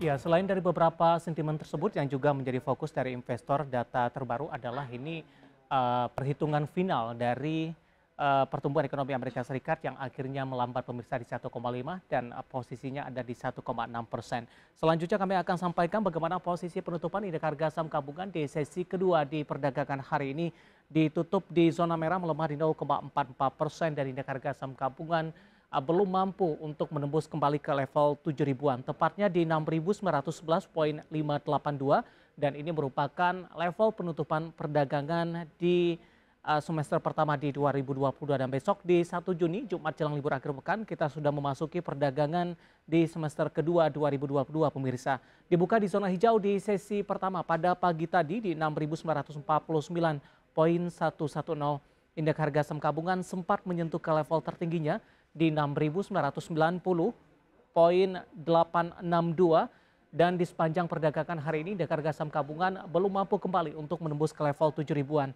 Ya, selain dari beberapa sentimen tersebut yang juga menjadi fokus dari investor, data terbaru adalah ini uh, perhitungan final dari uh, pertumbuhan ekonomi Amerika Serikat yang akhirnya melambat pemirsa di 1,5 dan uh, posisinya ada di 1,6 persen. Selanjutnya kami akan sampaikan bagaimana posisi penutupan indeks harga saham gabungan di sesi kedua di perdagangan hari ini ditutup di zona merah melemah di 0,44 persen dari indeks harga saham gabungan Ah, belum mampu untuk menembus kembali ke level 7 ribuan, tepatnya di 6.911.582 dan ini merupakan level penutupan perdagangan di ah, semester pertama di 2022 dan besok di 1 Juni Jumat jelang libur akhir pekan kita sudah memasuki perdagangan di semester kedua 2022 pemirsa. Dibuka di zona hijau di sesi pertama pada pagi tadi di 6949.110. Indeks harga saham sempat menyentuh ke level tertingginya di 6.990.862 dan di sepanjang perdagangan hari ini indeks harga saham gabungan belum mampu kembali untuk menembus ke level 7 ribuan.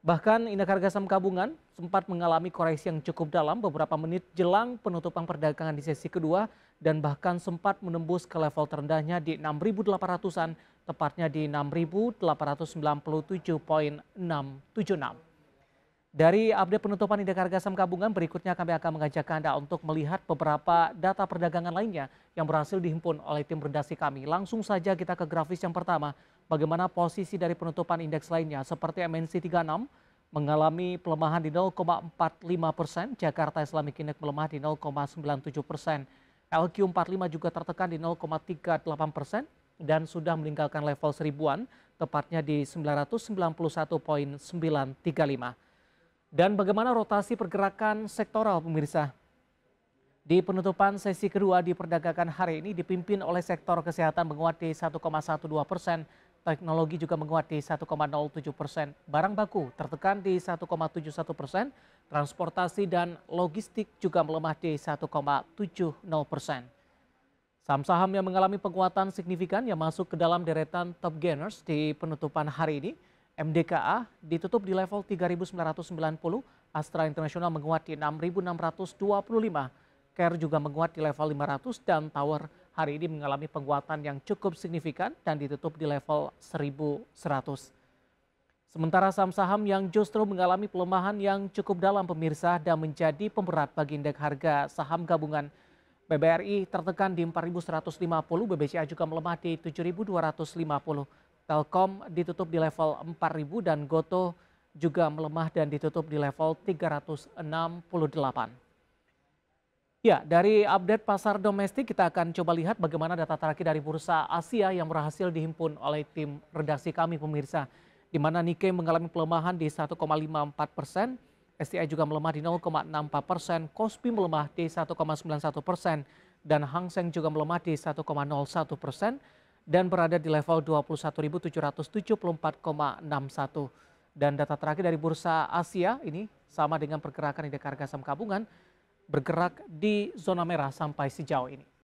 Bahkan indeks harga saham gabungan sempat mengalami koreksi yang cukup dalam beberapa menit jelang penutupan perdagangan di sesi kedua dan bahkan sempat menembus ke level terendahnya di 6.800-an, tepatnya di 6.897.676. Dari update penutupan indeks harga saham gabungan, berikutnya kami akan mengajak Anda untuk melihat beberapa data perdagangan lainnya yang berhasil dihimpun oleh tim redaksi kami. Langsung saja kita ke grafis yang pertama, bagaimana posisi dari penutupan indeks lainnya seperti MNC 36 mengalami pelemahan di 0,45 persen, Jakarta Islamic Index melemah di 0,97 persen, LQ45 juga tertekan di 0,38 persen dan sudah meninggalkan level seribuan, tepatnya di 991.935. Dan bagaimana rotasi pergerakan sektoral pemirsa? Di penutupan sesi kedua di perdagangan hari ini dipimpin oleh sektor kesehatan menguat di 1,12 persen, teknologi juga menguat di 1,07 persen, barang baku tertekan di 1,71 persen, transportasi dan logistik juga melemah di 1,70 persen. Saham saham yang mengalami penguatan signifikan yang masuk ke dalam deretan top gainers di penutupan hari ini MDKA ditutup di level 3.990, Astra Internasional menguat di 6.625, Care juga menguat di level 500 dan Tower hari ini mengalami penguatan yang cukup signifikan dan ditutup di level 1.100. Sementara saham-saham yang justru mengalami pelemahan yang cukup dalam pemirsa dan menjadi pemberat bagi indeks harga saham gabungan. BBRI tertekan di 4.150, BBCA juga melemah di 7.250. Telkom ditutup di level 4000 dan Goto juga melemah dan ditutup di level 368. Ya, dari update pasar domestik kita akan coba lihat bagaimana data terakhir dari bursa Asia yang berhasil dihimpun oleh tim redaksi kami pemirsa. Di mana Nikkei mengalami pelemahan di 1,54 persen, STI juga melemah di 0,64 persen, Kospi melemah di 1,91 persen, dan Hang Seng juga melemah di 1,01 persen dan berada di level 21.774,61. Dan data terakhir dari Bursa Asia ini sama dengan pergerakan indeks harga saham gabungan bergerak di zona merah sampai sejauh ini.